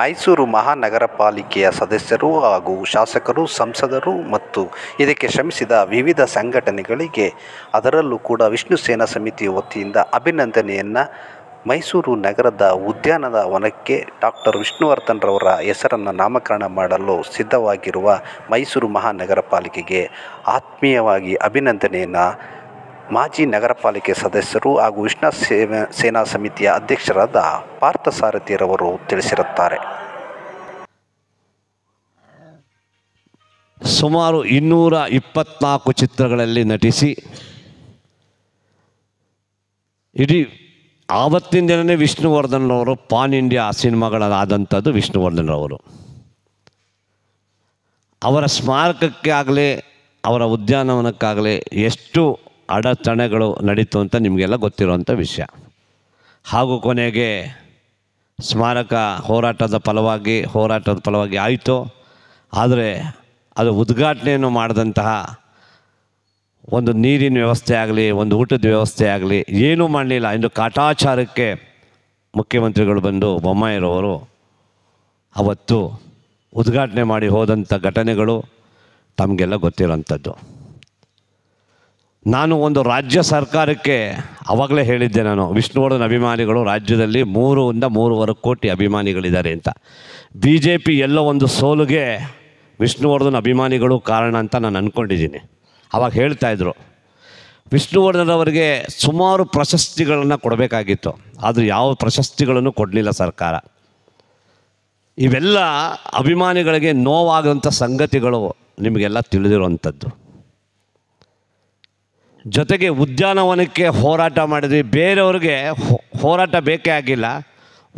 ಮೈಸೂರು ಮಹಾನಗರ ಪಾಲಿಕೆಯ ಸದಸ್ಯರು ಹಾಗೂ ಶಾಸಕರು ಸಂಸದರು ಮತ್ತು ಇದಕ್ಕೆ ಶ್ರಮಿಸಿದ ವಿವಿಧ ಸಂಘಟನೆಗಳಿಗೆ ಅದರಲ್ಲೂ ಕೂಡ ವಿಷ್ಣು ಸೇನಾ ಸಮಿತಿಯ ವತಿಯಿಂದ ಅಭಿನಂದನೆಯನ್ನು ಮೈಸೂರು ನಗರದ ಉದ್ಯಾನದ ವನಕ್ಕೆ ಡಾಕ್ಟರ್ ವಿಷ್ಣುವರ್ಧನ್ರವರ ಹೆಸರನ್ನು ನಾಮಕರಣ ಮಾಡಲು ಸಿದ್ಧವಾಗಿರುವ ಮೈಸೂರು ಮಹಾನಗರ ಪಾಲಿಕೆಗೆ ಆತ್ಮೀಯವಾಗಿ ಅಭಿನಂದನೆಯನ್ನು ಮಾಜಿ ನಗರ ಪಾಲಿಕೆ ಸದಸ್ಯರು ಹಾಗೂ ಉಷ್ಣ ಸೇವೆ ಸೇನಾ ಸಮಿತಿಯ ಅಧ್ಯಕ್ಷರಾದ ಪಾರ್ಥಸಾರಥಿರವರು ತಿಳಿಸಿರುತ್ತಾರೆ ಸುಮಾರು ಇನ್ನೂರ ಇಪ್ಪತ್ನಾಲ್ಕು ಚಿತ್ರಗಳಲ್ಲಿ ನಟಿಸಿ ಇಡೀ ಆವತ್ತಿನ ದಿನವೇ ವಿಷ್ಣುವರ್ಧನ್ ಅವರು ಪಾನ್ ಇಂಡಿಯಾ ಸಿನಿಮಾಗಳಾದಂಥದ್ದು ವಿಷ್ಣುವರ್ಧನ್ ಅವರು ಅವರ ಸ್ಮಾರಕಕ್ಕೆ ಆಗಲೇ ಅವರ ಉದ್ಯಾನವನಕ್ಕಾಗಲೇ ಎಷ್ಟು ಅಡಚಣೆಗಳು ನಡೀತು ಅಂತ ನಿಮಗೆಲ್ಲ ಗೊತ್ತಿರುವಂಥ ವಿಷಯ ಹಾಗೂ ಕೊನೆಗೆ ಸ್ಮಾರಕ ಹೋರಾಟದ ಫಲವಾಗಿ ಹೋರಾಟದ ಫಲವಾಗಿ ಆಯಿತು ಆದರೆ ಅದು ಉದ್ಘಾಟನೆಯನ್ನು ಮಾಡಿದಂತಹ ಒಂದು ನೀರಿನ ವ್ಯವಸ್ಥೆ ಆಗಲಿ ಒಂದು ಊಟದ ವ್ಯವಸ್ಥೆ ಆಗಲಿ ಏನೂ ಮಾಡಲಿಲ್ಲ ಎಂದು ಕಾಟಾಚಾರಕ್ಕೆ ಮುಖ್ಯಮಂತ್ರಿಗಳು ಬಂದು ಬೊಮ್ಮಾಯಿರೋರು ಅವತ್ತು ಉದ್ಘಾಟನೆ ಮಾಡಿ ಹೋದಂಥ ಘಟನೆಗಳು ತಮಗೆಲ್ಲ ಗೊತ್ತಿರೋಂಥದ್ದು ನಾನು ಒಂದು ರಾಜ್ಯ ಸರ್ಕಾರಕ್ಕೆ ಆವಾಗಲೇ ಹೇಳಿದ್ದೆ ನಾನು ವಿಷ್ಣುವರ್ಧನ್ ಅಭಿಮಾನಿಗಳು ರಾಜ್ಯದಲ್ಲಿ ಮೂರಿಂದ ಮೂರುವರೆ ಕೋಟಿ ಅಭಿಮಾನಿಗಳಿದ್ದಾರೆ ಅಂತ ಬಿ ಜೆ ಪಿ ಎಲ್ಲ ಒಂದು ಸೋಲುಗೆ ವಿಷ್ಣುವರ್ಧನ್ ಅಭಿಮಾನಿಗಳು ಕಾರಣ ಅಂತ ನಾನು ಅಂದ್ಕೊಂಡಿದ್ದೀನಿ ಅವಾಗ ಹೇಳ್ತಾಯಿದ್ರು ವಿಷ್ಣುವರ್ಧನ್ ಅವರಿಗೆ ಸುಮಾರು ಪ್ರಶಸ್ತಿಗಳನ್ನು ಕೊಡಬೇಕಾಗಿತ್ತು ಆದರೂ ಯಾವ ಪ್ರಶಸ್ತಿಗಳನ್ನು ಕೊಡಲಿಲ್ಲ ಸರ್ಕಾರ ಇವೆಲ್ಲ ಅಭಿಮಾನಿಗಳಿಗೆ ನೋವಾಗದಂಥ ಸಂಗತಿಗಳು ನಿಮಗೆಲ್ಲ ತಿಳಿದಿರುವಂಥದ್ದು ಜೊತೆಗೆ ಉದ್ಯಾನವನಕ್ಕೆ ಹೋರಾಟ ಮಾಡಿದ್ವಿ ಬೇರೆಯವ್ರಿಗೆ ಹೋರಾಟ ಬೇಕೇ ಆಗಿಲ್ಲ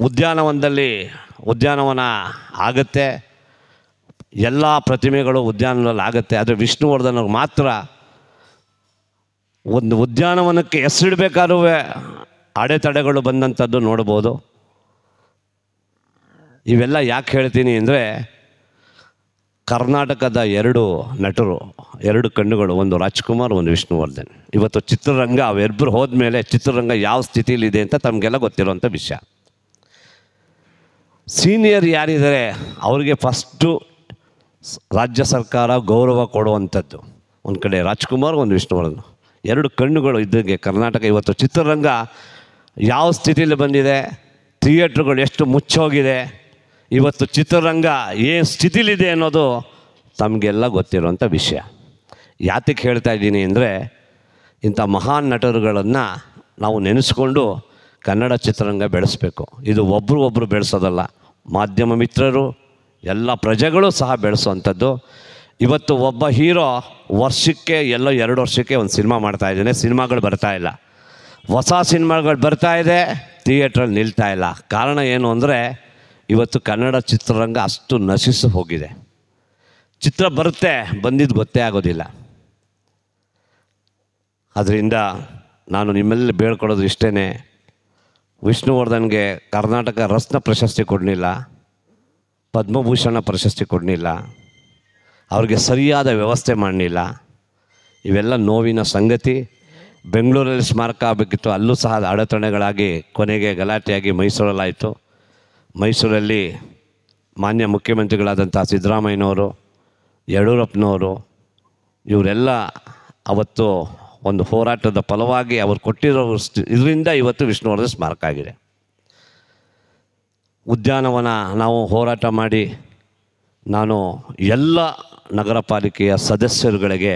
ಉದ್ಯಾನವನದಲ್ಲಿ ಉದ್ಯಾನವನ ಆಗುತ್ತೆ ಎಲ್ಲ ಪ್ರತಿಮೆಗಳು ಉದ್ಯಾನದಲ್ಲಿ ಆಗುತ್ತೆ ಆದರೆ ವಿಷ್ಣುವರ್ಧನ್ ಮಾತ್ರ ಒಂದು ಉದ್ಯಾನವನಕ್ಕೆ ಹೆಸರಿಡಬೇಕಾದ್ರೂ ಅಡೆತಡೆಗಳು ಬಂದಂಥದ್ದು ನೋಡ್ಬೋದು ಇವೆಲ್ಲ ಯಾಕೆ ಹೇಳ್ತೀನಿ ಅಂದರೆ ಕರ್ನಾಟಕದ ಎರಡು ನಟರು ಎರಡು ಕಣ್ಣುಗಳು ಒಂದು ರಾಜ್ಕುಮಾರ್ ಒಂದು ವಿಷ್ಣುವರ್ಧನ್ ಇವತ್ತು ಚಿತ್ರರಂಗ ಅವೆರಬ್ಬರು ಹೋದ್ಮೇಲೆ ಚಿತ್ರರಂಗ ಯಾವ ಸ್ಥಿತಿಯಲ್ಲಿದೆ ಅಂತ ತಮಗೆಲ್ಲ ಗೊತ್ತಿರುವಂಥ ವಿಷಯ ಸೀನಿಯರ್ ಯಾರಿದ್ದಾರೆ ಅವರಿಗೆ ಫಸ್ಟು ರಾಜ್ಯ ಸರ್ಕಾರ ಗೌರವ ಕೊಡುವಂಥದ್ದು ಒಂದು ಕಡೆ ರಾಜ್ಕುಮಾರ್ ಒಂದು ವಿಷ್ಣುವರ್ಧನ್ ಎರಡು ಕಣ್ಣುಗಳು ಇದ್ದಂಗೆ ಕರ್ನಾಟಕ ಇವತ್ತು ಚಿತ್ರರಂಗ ಯಾವ ಸ್ಥಿತಿಯಲ್ಲಿ ಬಂದಿದೆ ಥಿಯೇಟ್ರ್ಗಳು ಎಷ್ಟು ಮುಚ್ಚೋಗಿದೆ ಇವತ್ತು ಚಿತ್ರರಂಗ ಏನು ಸ್ಥಿತಿಲಿದೆ ಅನ್ನೋದು ತಮಗೆಲ್ಲ ಗೊತ್ತಿರುವಂಥ ವಿಷಯ ಯಾತಕ್ಕೆ ಹೇಳ್ತಾ ಇದ್ದೀನಿ ಅಂದರೆ ಇಂಥ ಮಹಾನ್ ನಟರುಗಳನ್ನು ನಾವು ನೆನೆಸ್ಕೊಂಡು ಕನ್ನಡ ಚಿತ್ರರಂಗ ಬೆಳೆಸಬೇಕು ಇದು ಒಬ್ಬರು ಒಬ್ಬರು ಬೆಳೆಸೋದಲ್ಲ ಮಾಧ್ಯಮ ಮಿತ್ರರು ಎಲ್ಲ ಪ್ರಜೆಗಳು ಸಹ ಬೆಳೆಸುವಂಥದ್ದು ಇವತ್ತು ಒಬ್ಬ ಹೀರೋ ವರ್ಷಕ್ಕೆ ಎಲ್ಲೋ ಎರಡು ವರ್ಷಕ್ಕೆ ಒಂದು ಸಿನಿಮಾ ಇದ್ದಾನೆ ಸಿನಿಮಾಗಳು ಇಲ್ಲ ಹೊಸ ಸಿನಿಮಾಗಳು ಇದೆ ಥಿಯೇಟ್ರಲ್ಲಿ ಇಲ್ಲ ಕಾರಣ ಏನು ಅಂದರೆ ಇವತ್ತು ಕನ್ನಡ ಚಿತ್ರರಂಗ ಅಷ್ಟು ನಶಿಸಿ ಹೋಗಿದೆ ಚಿತ್ರ ಬರುತ್ತೆ ಬಂದಿದ್ದು ಗೊತ್ತೇ ಆಗೋದಿಲ್ಲ ಅದರಿಂದ ನಾನು ನಿಮ್ಮಲ್ಲಿ ಬೇಳ್ಕೊಡೋದು ಇಷ್ಟೇ ವಿಷ್ಣುವರ್ಧನ್ಗೆ ಕರ್ನಾಟಕ ರತ್ನ ಪ್ರಶಸ್ತಿ ಕೊಡಲಿಲ್ಲ ಪದ್ಮಭೂಷಣ ಪ್ರಶಸ್ತಿ ಕೊಡಲಿಲ್ಲ ಅವ್ರಿಗೆ ಸರಿಯಾದ ವ್ಯವಸ್ಥೆ ಮಾಡಲಿಲ್ಲ ಇವೆಲ್ಲ ನೋವಿನ ಸಂಗತಿ ಬೆಂಗಳೂರಲ್ಲಿ ಸ್ಮಾರಕ ಆಗಬೇಕಿತ್ತು ಅಲ್ಲೂ ಸಹ ಅಡೆತಡೆಗಳಾಗಿ ಕೊನೆಗೆ ಗಲಾಟೆಯಾಗಿ ಮೈಸೂರಲ್ಲಾಯಿತು ಮೈಸೂರಲ್ಲಿ ಮಾನ್ಯ ಮುಖ್ಯಮಂತ್ರಿಗಳಾದಂಥ ಸಿದ್ದರಾಮಯ್ಯನವರು ಯಡಿಯೂರಪ್ಪನವರು ಇವರೆಲ್ಲ ಅವತ್ತು ಒಂದು ಹೋರಾಟದ ಫಲವಾಗಿ ಅವರು ಕೊಟ್ಟಿರೋ ಇದರಿಂದ ಇವತ್ತು ವಿಷ್ಣುವರ್ಧನ್ ಸ್ಮಾರಕ ಆಗಿದೆ ಉದ್ಯಾನವನ ನಾವು ಹೋರಾಟ ಮಾಡಿ ನಾನು ಎಲ್ಲ ನಗರ ಪಾಲಿಕೆಯ ಸದಸ್ಯರುಗಳಿಗೆ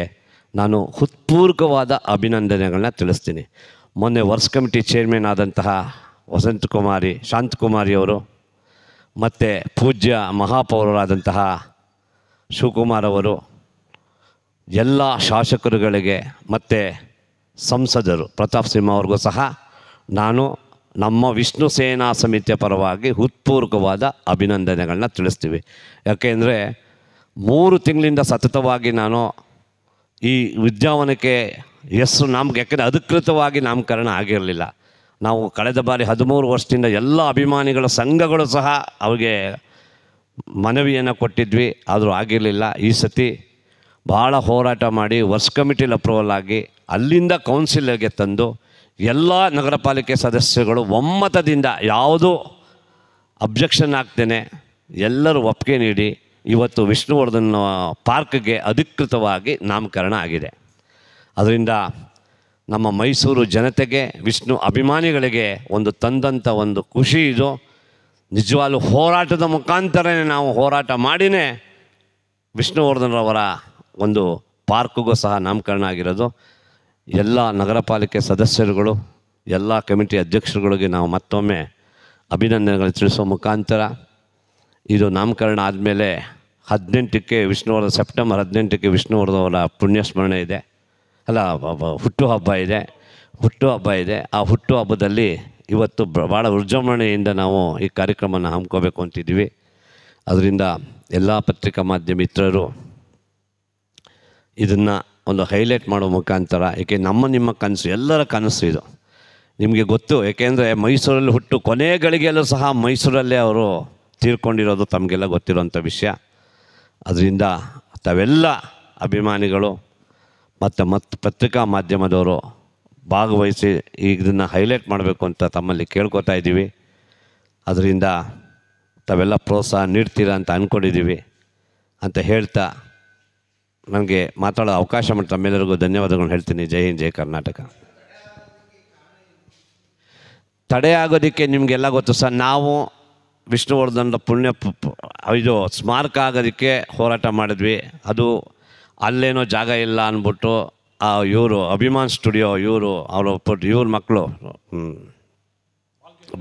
ನಾನು ಹೃತ್ಪೂರ್ವಕವಾದ ಅಭಿನಂದನೆಗಳನ್ನ ತಿಳಿಸ್ತೀನಿ ಮೊನ್ನೆ ವರ್ಕ್ಸ್ ಕಮಿಟಿ ಚೇರ್ಮನ್ ಆದಂತಹ ವಸಂತಕುಮಾರಿ ಶಾಂತಕುಮಾರಿಯವರು ಮತ್ತು ಪೂಜ್ಯ ಮಹಾಪೌರರಾದಂತಹ ಶಿವಕುಮಾರ್ ಅವರು ಎಲ್ಲ ಶಾಸಕರುಗಳಿಗೆ ಮತ್ತು ಸಂಸದರು ಪ್ರತಾಪ್ ಸಿಂಹ ಅವ್ರಿಗೂ ಸಹ ನಾನು ನಮ್ಮ ವಿಷ್ಣು ಸೇನಾ ಸಮಿತಿಯ ಪರವಾಗಿ ಹೃತ್ಪೂರ್ವಕವಾದ ಅಭಿನಂದನೆಗಳನ್ನ ತಿಳಿಸ್ತೀವಿ ಯಾಕೆಂದರೆ ಮೂರು ತಿಂಗಳಿಂದ ಸತತವಾಗಿ ನಾನು ಈ ವಿದ್ಯಾವನಕ್ಕೆ ಹೆಸರು ನಮ್ಗೆ ಯಾಕೆಂದರೆ ಅಧಿಕೃತವಾಗಿ ನಾಮಕರಣ ಆಗಿರಲಿಲ್ಲ ನಾವು ಕಳೆದ ಬಾರಿ ಹದಿಮೂರು ವರ್ಷದಿಂದ ಎಲ್ಲ ಅಭಿಮಾನಿಗಳ ಸಂಘಗಳು ಸಹ ಅವ್ರಿಗೆ ಮನವಿಯನ್ನು ಕೊಟ್ಟಿದ್ವಿ ಆದರೂ ಆಗಿರಲಿಲ್ಲ ಈ ಸತಿ ಭಾಳ ಹೋರಾಟ ಮಾಡಿ ವರ್ಸ್ ಕಮಿಟಿಲಿ ಅಪ್ರೂವಲ್ ಆಗಿ ಅಲ್ಲಿಂದ ಕೌನ್ಸಿಲ್ಗೆ ತಂದು ಎಲ್ಲ ನಗರ ಪಾಲಿಕೆ ಸದಸ್ಯಗಳು ಒಮ್ಮತದಿಂದ ಯಾವುದೂ ಅಬ್ಜೆಕ್ಷನ್ ಆಗ್ತೇನೆ ಎಲ್ಲರೂ ಒಪ್ಪಿಗೆ ನೀಡಿ ಇವತ್ತು ವಿಷ್ಣುವರ್ಧನ್ ಪಾರ್ಕ್ಗೆ ಅಧಿಕೃತವಾಗಿ ನಾಮಕರಣ ಆಗಿದೆ ಅದರಿಂದ ನಮ್ಮ ಮೈಸೂರು ಜನತೆಗೆ ವಿಷ್ಣು ಅಭಿಮಾನಿಗಳಿಗೆ ಒಂದು ತಂದಂಥ ಒಂದು ಖುಷಿ ಇದು ನಿಜವಾಗ್ಲೂ ಹೋರಾಟದ ಮುಖಾಂತರನೇ ನಾವು ಹೋರಾಟ ಮಾಡಿನೇ ವಿಷ್ಣುವರ್ಧನ್ರವರ ಒಂದು ಪಾರ್ಕ್ಗೂ ಸಹ ನಾಮಕರಣ ಆಗಿರೋದು ಎಲ್ಲ ನಗರ ಪಾಲಿಕೆ ಸದಸ್ಯರುಗಳು ಎಲ್ಲ ಕಮಿಟಿ ಅಧ್ಯಕ್ಷರುಗಳಿಗೆ ನಾವು ಮತ್ತೊಮ್ಮೆ ಅಭಿನಂದನೆಗಳು ತಿಳಿಸುವ ಮುಖಾಂತರ ಇದು ನಾಮಕರಣ ಆದಮೇಲೆ ಹದಿನೆಂಟಕ್ಕೆ ವಿಷ್ಣುವರ್ಧ ಸೆಪ್ಟೆಂಬರ್ ಹದಿನೆಂಟಕ್ಕೆ ವಿಷ್ಣುವರ್ಧವರ ಪುಣ್ಯಸ್ಮರಣೆ ಇದೆ ಅಲ್ಲ ಹುಟ್ಟು ಹಬ್ಬ ಇದೆ ಹುಟ್ಟು ಹಬ್ಬ ಇದೆ ಆ ಹುಟ್ಟು ಹಬ್ಬದಲ್ಲಿ ಇವತ್ತು ಭಾಳ ವಿಜೃಂಭಣೆಯಿಂದ ನಾವು ಈ ಕಾರ್ಯಕ್ರಮವನ್ನು ಹಮ್ಮಿಕೋಬೇಕು ಅಂತಿದ್ದೀವಿ ಅದರಿಂದ ಎಲ್ಲ ಪತ್ರಿಕಾ ಮಾಧ್ಯಮ ಮಿತ್ರರು ಇದನ್ನು ಒಂದು ಹೈಲೈಟ್ ಮಾಡೋ ಮುಖಾಂತರ ಏಕೆ ನಮ್ಮ ನಿಮ್ಮ ಕನಸು ಎಲ್ಲರ ಕನಸು ಇದು ನಿಮಗೆ ಗೊತ್ತು ಏಕೆಂದರೆ ಮೈಸೂರಲ್ಲಿ ಹುಟ್ಟು ಕೊನೆ ಗಳಿಗೆಯಲ್ಲೂ ಸಹ ಮೈಸೂರಲ್ಲೇ ಅವರು ತೀರ್ಕೊಂಡಿರೋದು ತಮಗೆಲ್ಲ ಗೊತ್ತಿರುವಂಥ ವಿಷಯ ಅದರಿಂದ ತಾವೆಲ್ಲ ಅಭಿಮಾನಿಗಳು ಮತ್ತು ಮತ್ತು ಪತ್ರಿಕಾ ಮಾಧ್ಯಮದವರು ಭಾಗವಹಿಸಿ ಈಗ ಇದನ್ನು ಹೈಲೈಟ್ ಮಾಡಬೇಕು ಅಂತ ತಮ್ಮಲ್ಲಿ ಕೇಳ್ಕೊತಾ ಇದ್ದೀವಿ ಅದರಿಂದ ತಾವೆಲ್ಲ ಪ್ರೋತ್ಸಾಹ ನೀಡ್ತೀರಾ ಅಂತ ಅಂದ್ಕೊಂಡಿದ್ದೀವಿ ಅಂತ ಹೇಳ್ತಾ ನನಗೆ ಮಾತಾಡೋ ಅವಕಾಶ ಮಾಡಿ ತಮ್ಮೆಲ್ಲರಿಗೂ ಧನ್ಯವಾದಗಳು ಹೇಳ್ತೀನಿ ಜೈ ಹಿಂದ್ ಜೈ ಕರ್ನಾಟಕ ತಡೆ ಆಗೋದಕ್ಕೆ ನಿಮಗೆಲ್ಲ ಗೊತ್ತು ಸರ್ ನಾವು ವಿಷ್ಣುವರ್ಧನ ಪುಣ್ಯ ಇದು ಸ್ಮಾರಕ ಆಗೋದಕ್ಕೆ ಹೋರಾಟ ಮಾಡಿದ್ವಿ ಅದು ಅಲ್ಲೇನೋ ಜಾಗ ಇಲ್ಲ ಅಂದ್ಬಿಟ್ಟು ಆ ಇವರು ಅಭಿಮಾನ್ ಸ್ಟುಡಿಯೋ ಇವರು ಅವರು ಇವ್ರ ಮಕ್ಕಳು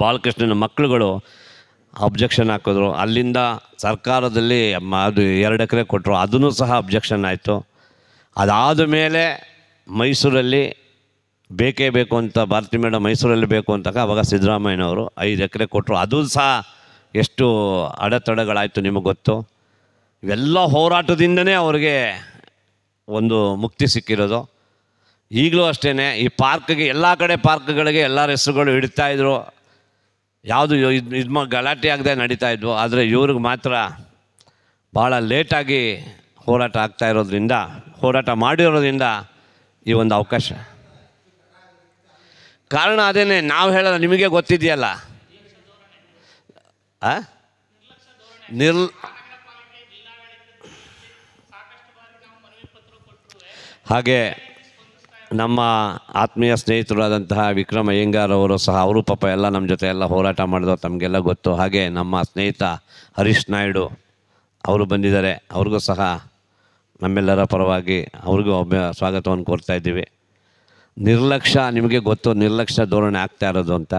ಬಾಲಕೃಷ್ಣನ ಮಕ್ಕಳುಗಳು ಅಬ್ಜೆಕ್ಷನ್ ಹಾಕಿದ್ರು ಅಲ್ಲಿಂದ ಸರ್ಕಾರದಲ್ಲಿ ಅದು ಎರಡು ಎಕರೆ ಕೊಟ್ಟರು ಅದನ್ನು ಸಹ ಅಬ್ಜೆಕ್ಷನ್ ಆಯಿತು ಅದಾದ ಮೇಲೆ ಮೈಸೂರಲ್ಲಿ ಬೇಕೇ ಬೇಕು ಅಂತ ಭಾರತಿ ಮೇಡಮ್ ಮೈಸೂರಲ್ಲಿ ಬೇಕು ಅಂತಕ ಅವಾಗ ಸಿದ್ದರಾಮಯ್ಯನವರು ಐದು ಎಕರೆ ಕೊಟ್ಟರು ಅದು ಸಹ ಎಷ್ಟು ಅಡೆತಡೆಗಳಾಯಿತು ನಿಮಗೆ ಗೊತ್ತು ಇವೆಲ್ಲ ಹೋರಾಟದಿಂದನೇ ಅವ್ರಿಗೆ ಒಂದು ಮುಕ್ತಿ ಸಿಕ್ಕಿರೋದು ಈಗಲೂ ಅಷ್ಟೇ ಈ ಪಾರ್ಕ್ಗೆ ಎಲ್ಲ ಕಡೆ ಪಾರ್ಕ್ಗಳಿಗೆ ಎಲ್ಲರ ಹೆಸರುಗಳು ಇದ್ರು ಯಾವುದು ಇದು ಗಲಾಟೆ ಆಗದೆ ನಡೀತಾ ಇದ್ವು ಆದರೆ ಇವ್ರಿಗೆ ಮಾತ್ರ ಭಾಳ ಲೇಟಾಗಿ ಹೋರಾಟ ಆಗ್ತಾ ಇರೋದ್ರಿಂದ ಹೋರಾಟ ಮಾಡಿರೋದ್ರಿಂದ ಈ ಒಂದು ಅವಕಾಶ ಕಾರಣ ಅದೇನೆ ನಾವು ಹೇಳೋದು ನಿಮಗೆ ಗೊತ್ತಿದೆಯಲ್ಲ ನಿರ್ಲ ಹಾಗೆ ನಮ್ಮ ಆತ್ಮೀಯ ಸ್ನೇಹಿತರಾದಂತಹ ವಿಕ್ರಮ ಅಯ್ಯಂಗಾರ್ ಅವರು ಸಹ ಅವರು ಪಾಪ ಎಲ್ಲ ನಮ್ಮ ಜೊತೆ ಎಲ್ಲ ಹೋರಾಟ ಮಾಡಿದ್ರು ತಮಗೆಲ್ಲ ಗೊತ್ತು ಹಾಗೆ ನಮ್ಮ ಸ್ನೇಹಿತ ಹರೀಶ್ ನಾಯ್ಡು ಅವರು ಬಂದಿದ್ದಾರೆ ಅವ್ರಿಗೂ ಸಹ ನಮ್ಮೆಲ್ಲರ ಪರವಾಗಿ ಅವ್ರಿಗೂ ಸ್ವಾಗತವನ್ನು ಕೋರ್ತಾ ಇದ್ದೀವಿ ನಿರ್ಲಕ್ಷ್ಯ ನಿಮಗೆ ಗೊತ್ತು ನಿರ್ಲಕ್ಷ್ಯ ಧೋರಣೆ ಆಗ್ತಾ ಇರೋದು ಅಂತ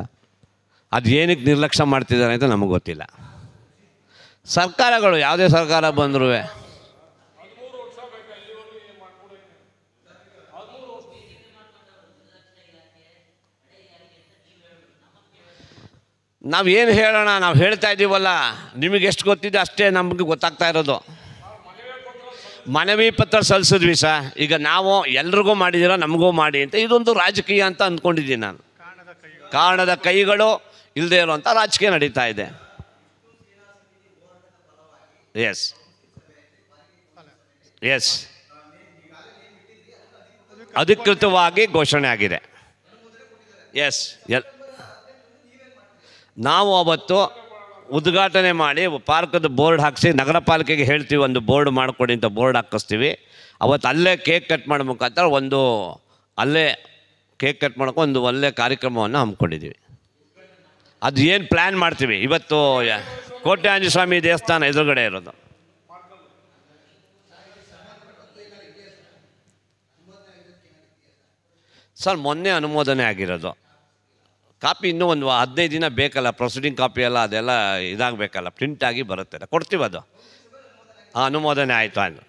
ಅದು ಏನಕ್ಕೆ ನಿರ್ಲಕ್ಷ್ಯ ಮಾಡ್ತಿದ್ದಾರೆ ಅಂತ ನಮಗೆ ಗೊತ್ತಿಲ್ಲ ಸರ್ಕಾರಗಳು ಯಾವುದೇ ಸರ್ಕಾರ ಬಂದರೂ ನಾವು ಏನು ಹೇಳೋಣ ನಾವು ಹೇಳ್ತಾ ಇದ್ದೀವಲ್ಲ ನಿಮಗೆ ಎಷ್ಟು ಗೊತ್ತಿದೆ ಅಷ್ಟೇ ನಮಗೆ ಗೊತ್ತಾಗ್ತಾ ಇರೋದು ಮನವಿ ಪತ್ರ ಸಲ್ಲಿಸಿದ್ವಿ ಸರ್ ಈಗ ನಾವು ಎಲ್ರಿಗೂ ಮಾಡಿದ್ದೀರ ನಮಗೂ ಮಾಡಿ ಅಂತ ಇದೊಂದು ರಾಜಕೀಯ ಅಂತ ಅಂದ್ಕೊಂಡಿದ್ದೀನಿ ನಾನು ಕಾರಣದ ಕೈಗಳು ಇಲ್ಲದೆ ಇರುವಂಥ ರಾಜಕೀಯ ನಡೀತಾ ಇದೆ ಎಸ್ ಎಸ್ ಅಧಿಕೃತವಾಗಿ ಘೋಷಣೆ ಆಗಿದೆ ಎಸ್ ಎಲ್ ನಾವು ಅವತ್ತು ಉದ್ಘಾಟನೆ ಮಾಡಿ ಪಾರ್ಕದ ಬೋರ್ಡ್ ಹಾಕಿಸಿ ನಗರ ಪಾಲಿಕೆಗೆ ಹೇಳ್ತೀವಿ ಒಂದು ಬೋರ್ಡ್ ಮಾಡಿಕೊಡಿ ಅಂತ ಬೋರ್ಡ್ ಹಾಕಿಸ್ತೀವಿ ಅವತ್ತು ಅಲ್ಲೇ ಕೇಕ್ ಕಟ್ ಮಾಡೋ ಮುಖಾಂತರ ಒಂದು ಅಲ್ಲೇ ಕೇಕ್ ಕಟ್ ಮಾಡ್ಕೊಂಡು ಒಂದು ಒಳ್ಳೆಯ ಕಾರ್ಯಕ್ರಮವನ್ನು ಹಮ್ಮಿಕೊಂಡಿದ್ದೀವಿ ಅದು ಏನು ಪ್ಲ್ಯಾನ್ ಮಾಡ್ತೀವಿ ಇವತ್ತು ಕೋಟೆ ಸ್ವಾಮಿ ದೇವಸ್ಥಾನ ಎದುರುಗಡೆ ಇರೋದು ಸರ್ ಮೊನ್ನೆ ಅನುಮೋದನೆ ಆಗಿರೋದು ಕಾಪಿ ಇನ್ನೂ ಒಂದು ಹದಿನೈದು ದಿನ ಬೇಕಲ್ಲ ಪ್ರೊಸೀಡಿಂಗ್ ಕಾಪಿ ಎಲ್ಲ ಅದೆಲ್ಲ ಇದಾಗಬೇಕಲ್ಲ ಪ್ರಿಂಟಾಗಿ ಬರುತ್ತೆ ಕೊಡ್ತೀವಿ ಅದು ಹಾಂ ಅನುಮೋದನೆ ಆಯಿತು ಅದು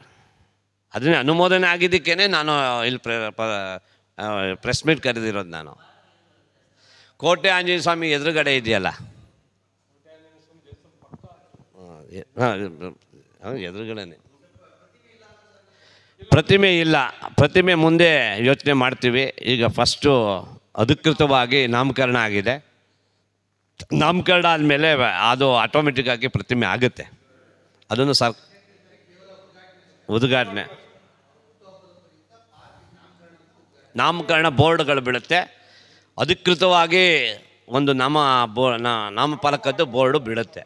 ಅದನ್ನೇ ಅನುಮೋದನೆ ಆಗಿದ್ದಕ್ಕೇ ನಾನು ಇಲ್ಲಿ ಪ್ರೆಸ್ ಮೀಟ್ ಕರೆದಿರೋದು ನಾನು ಕೋಟೆ ಆಂಜನೇಯ ಸ್ವಾಮಿ ಎದುರುಗಡೆ ಇದೆಯಲ್ಲ ಎದುರುಗಡೆನೆ ಪ್ರತಿಮೆ ಇಲ್ಲ ಪ್ರತಿಮೆ ಮುಂದೆ ಯೋಚನೆ ಮಾಡ್ತೀವಿ ಈಗ ಫಸ್ಟು ಅಧಿಕೃತವಾಗಿ ನಾಮಕರಣ ಆಗಿದೆ ನಾಮಕರಣ ಆದಮೇಲೆ ಅದು ಆಟೋಮೆಟಿಕ್ಕಾಗಿ ಪ್ರತಿಮೆ ಆಗುತ್ತೆ ಅದನ್ನು ಸರ್ ಉದ್ಘಾಟನೆ ನಾಮಕರಣ ಬೋರ್ಡ್ಗಳು ಬೀಳುತ್ತೆ ಅಧಿಕೃತವಾಗಿ ಒಂದು ನಾಮ ಬೋ ನಾಮಫಲಕದ್ದು ಬೋರ್ಡು ಬೀಳುತ್ತೆ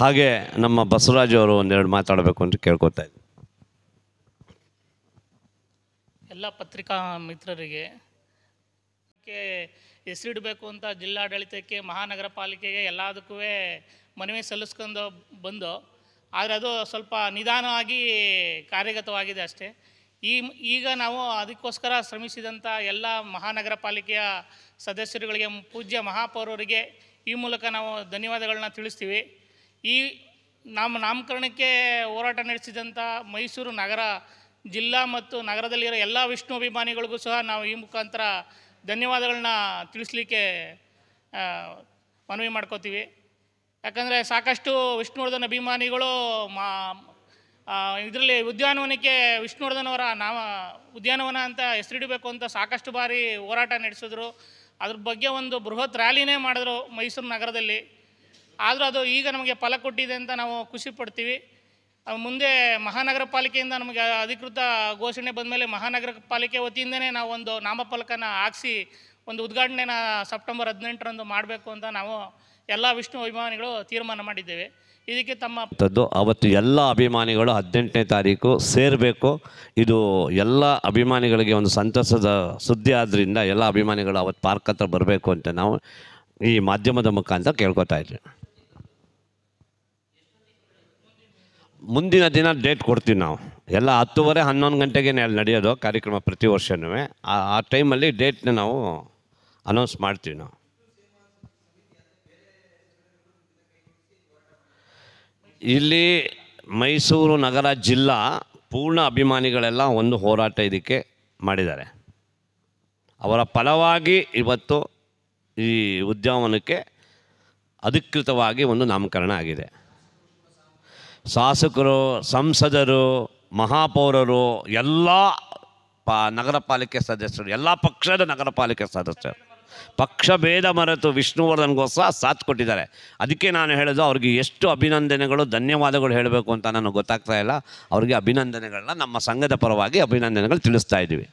ಹಾಗೆ ನಮ್ಮ ಬಸವರಾಜ್ ಅವರು ಒಂದೆರಡು ಮಾತಾಡಬೇಕು ಅಂತ ಕೇಳ್ಕೊತಾ ಇದ್ದೆ ಎಲ್ಲ ಪತ್ರಿಕಾ ಮಿತ್ರರಿಗೆ ಹೆಸರಿಡಬೇಕು ಅಂತ ಜಿಲ್ಲಾಡಳಿತಕ್ಕೆ ಮಹಾನಗರ ಪಾಲಿಕೆಗೆ ಎಲ್ಲದಕ್ಕೂ ಮನವಿ ಸಲ್ಲಿಸ್ಕೊಂಡು ಬಂದು ಆದರೆ ಅದು ಸ್ವಲ್ಪ ನಿಧಾನವಾಗಿ ಕಾರ್ಯಗತವಾಗಿದೆ ಅಷ್ಟೇ ಈ ಈಗ ನಾವು ಅದಕ್ಕೋಸ್ಕರ ಶ್ರಮಿಸಿದಂಥ ಎಲ್ಲ ಮಹಾನಗರ ಪಾಲಿಕೆಯ ಸದಸ್ಯರುಗಳಿಗೆ ಪೂಜ್ಯ ಮಹಾಪೌರವರಿಗೆ ಈ ಮೂಲಕ ನಾವು ಧನ್ಯವಾದಗಳನ್ನ ತಿಳಿಸ್ತೀವಿ ಈ ನಮ್ಮ ನಾಮಕರಣಕ್ಕೆ ಹೋರಾಟ ನಡೆಸಿದಂಥ ಮೈಸೂರು ನಗರ ಜಿಲ್ಲಾ ಮತ್ತು ನಗರದಲ್ಲಿರೋ ಎಲ್ಲ ವಿಷ್ಣು ಅಭಿಮಾನಿಗಳಿಗೂ ಸಹ ನಾವು ಈ ಮುಖಾಂತರ ಧನ್ಯವಾದಗಳನ್ನ ತಿಳಿಸ್ಲಿಕ್ಕೆ ಮನವಿ ಮಾಡ್ಕೋತೀವಿ ಯಾಕಂದರೆ ಸಾಕಷ್ಟು ವಿಷ್ಣುವರ್ಧನ್ ಅಭಿಮಾನಿಗಳು ಮಾ ಇದರಲ್ಲಿ ಉದ್ಯಾನವನಕ್ಕೆ ವಿಷ್ಣುವರ್ಧನ್ ನಾಮ ಉದ್ಯಾನವನ ಅಂತ ಹೆಸರಿಡಬೇಕು ಅಂತ ಸಾಕಷ್ಟು ಬಾರಿ ಹೋರಾಟ ನಡೆಸಿದ್ರು ಅದ್ರ ಬಗ್ಗೆ ಒಂದು ಬೃಹತ್ ರ್ಯಾಲಿನೇ ಮಾಡಿದ್ರು ಮೈಸೂರು ನಗರದಲ್ಲಿ ಆದರೂ ಅದು ಈಗ ನಮಗೆ ಫಲ ಕೊಟ್ಟಿದೆ ಅಂತ ನಾವು ಖುಷಿ ಪಡ್ತೀವಿ ಮುಂದೆ ಮಹಾನಗರ ಪಾಲಿಕೆಯಿಂದ ನಮಗೆ ಅಧಿಕೃತ ಘೋಷಣೆ ಬಂದ ಮೇಲೆ ಮಹಾನಗರ ಪಾಲಿಕೆ ವತಿಯಿಂದನೇ ಒಂದು ನಾಮಫಲಕನ ಹಾಕ್ಸಿ ಒಂದು ಉದ್ಘಾಟನೆನ ಸೆಪ್ಟೆಂಬರ್ ಹದಿನೆಂಟರಂದು ಮಾಡಬೇಕು ಅಂತ ನಾವು ಎಲ್ಲ ವಿಷ್ಣು ಅಭಿಮಾನಿಗಳು ತೀರ್ಮಾನ ಮಾಡಿದ್ದೇವೆ ಇದಕ್ಕೆ ತಮ್ಮ ಅವತ್ತು ಎಲ್ಲ ಅಭಿಮಾನಿಗಳು ಹದಿನೆಂಟನೇ ತಾರೀಕು ಸೇರಬೇಕು ಇದು ಎಲ್ಲ ಅಭಿಮಾನಿಗಳಿಗೆ ಒಂದು ಸಂತಸದ ಸುದ್ದಿ ಆದ್ದರಿಂದ ಎಲ್ಲ ಅಭಿಮಾನಿಗಳು ಅವತ್ತು ಪಾರ್ಕ್ ಹತ್ರ ಬರಬೇಕು ಅಂತ ನಾವು ಈ ಮಾಧ್ಯಮದ ಮುಖಾಂತರ ಕೇಳ್ಕೊತಾ ಇದ್ವಿ ಮುಂದಿನ ದಿನ ಡೇಟ್ ಕೊಡ್ತೀವಿ ನಾವು ಎಲ್ಲ ಹತ್ತುವರೆ ಹನ್ನೊಂದು ಗಂಟೆಗೆ ಅಲ್ಲಿ ನಡೆಯೋದು ಕಾರ್ಯಕ್ರಮ ಪ್ರತಿ ವರ್ಷವೂ ಆ ಟೈಮಲ್ಲಿ ಡೇಟ್ನ ನಾವು ಅನೌನ್ಸ್ ಮಾಡ್ತೀವಿ ನಾವು ಇಲ್ಲಿ ಮೈಸೂರು ನಗರ ಜಿಲ್ಲಾ ಪೂರ್ಣ ಅಭಿಮಾನಿಗಳೆಲ್ಲ ಒಂದು ಹೋರಾಟ ಇದಕ್ಕೆ ಮಾಡಿದ್ದಾರೆ ಅವರ ಫಲವಾಗಿ ಇವತ್ತು ಈ ಉದ್ಯಾನವನಕ್ಕೆ ಅಧಿಕೃತವಾಗಿ ಒಂದು ನಾಮಕರಣ ಆಗಿದೆ ಶಾಸಕರು ಸಂಸದರು ಮಹಾಪೌರರು ಎಲ್ಲ ಪಾ ನಗರ ಪಾಲಿಕೆ ಸದಸ್ಯರು ಎಲ್ಲ ಪಕ್ಷದ ನಗರ ಪಾಲಿಕೆ ಸದಸ್ಯರು ಪಕ್ಷ ಭೇದ ಮರೆತು ವಿಷ್ಣುವರ್ಧನ್ಗೋಸ್ಕರ ಸಾಥ್ ಕೊಟ್ಟಿದ್ದಾರೆ ಅದಕ್ಕೆ ನಾನು ಹೇಳೋದು ಅವ್ರಿಗೆ ಎಷ್ಟು ಅಭಿನಂದನೆಗಳು ಧನ್ಯವಾದಗಳು ಹೇಳಬೇಕು ಅಂತ ನನಗೆ ಗೊತ್ತಾಗ್ತಾ ಇಲ್ಲ ಅವರಿಗೆ ಅಭಿನಂದನೆಗಳನ್ನ ನಮ್ಮ ಸಂಘದ ಪರವಾಗಿ ಅಭಿನಂದನೆಗಳು ತಿಳಿಸ್ತಾ ಇದ್ದೀವಿ